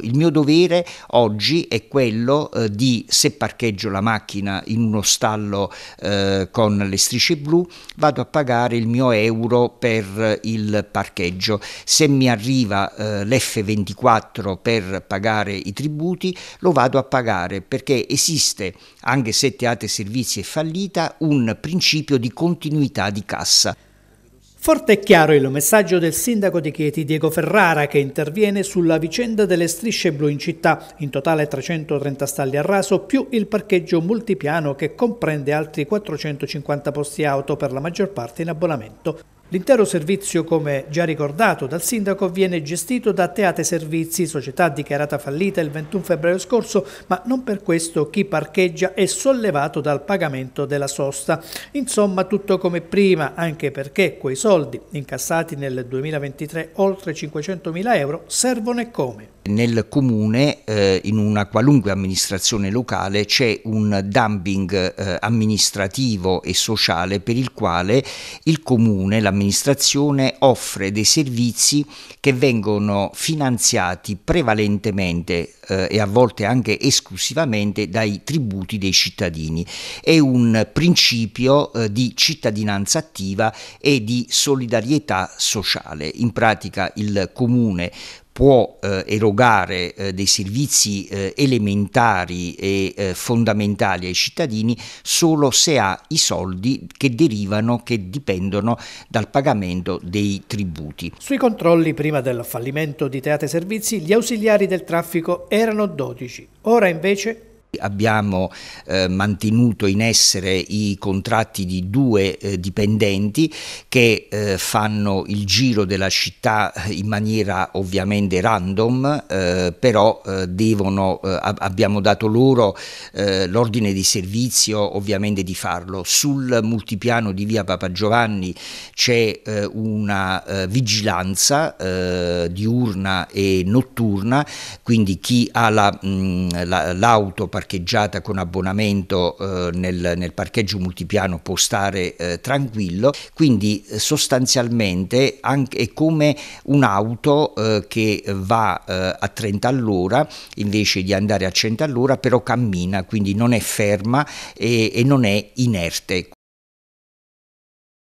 Il mio dovere oggi è quello eh, di, se parcheggio la macchina in uno stallo eh, con le strisce blu, vado a pagare il mio euro per eh, il parcheggio. Se mi arriva eh, l'F24 per pagare i tributi, lo vado a pagare perché esiste, anche se Teatri Servizi è fallita, un principio di continuità di cassa. Forte e chiaro il messaggio del sindaco di Chieti Diego Ferrara che interviene sulla vicenda delle strisce blu in città, in totale 330 stalli a raso più il parcheggio multipiano che comprende altri 450 posti auto per la maggior parte in abbonamento. L'intero servizio, come già ricordato dal sindaco, viene gestito da Teate Servizi, società dichiarata fallita il 21 febbraio scorso, ma non per questo chi parcheggia è sollevato dal pagamento della sosta. Insomma, tutto come prima, anche perché quei soldi, incassati nel 2023 oltre 500.000 euro, servono e come? nel comune, eh, in una qualunque amministrazione locale, c'è un dumping eh, amministrativo e sociale per il quale il comune, l'amministrazione offre dei servizi che vengono finanziati prevalentemente eh, e a volte anche esclusivamente dai tributi dei cittadini. È un principio eh, di cittadinanza attiva e di solidarietà sociale. In pratica il comune può eh, erogare eh, dei servizi eh, elementari e eh, fondamentali ai cittadini solo se ha i soldi che derivano, che dipendono dal pagamento dei tributi. Sui controlli prima del fallimento di Teate Servizi gli ausiliari del traffico erano 12, ora invece Abbiamo eh, mantenuto in essere i contratti di due eh, dipendenti che eh, fanno il giro della città eh, in maniera ovviamente random, eh, però eh, devono, abbiamo dato loro l'ordine di servizio ovviamente di farlo. Sul multipiano di via Papa Giovanni c'è una vigilanza diurna e notturna, quindi chi ha mm, l'auto la, mh, la parcheggiata con abbonamento eh, nel, nel, parcheggio multipiano può stare eh, tranquillo, quindi eh, sostanzialmente anche, è come un'auto eh, che va eh, a 30 all'ora invece di andare a 100 all'ora però cammina, quindi non è ferma e, e non è inerte.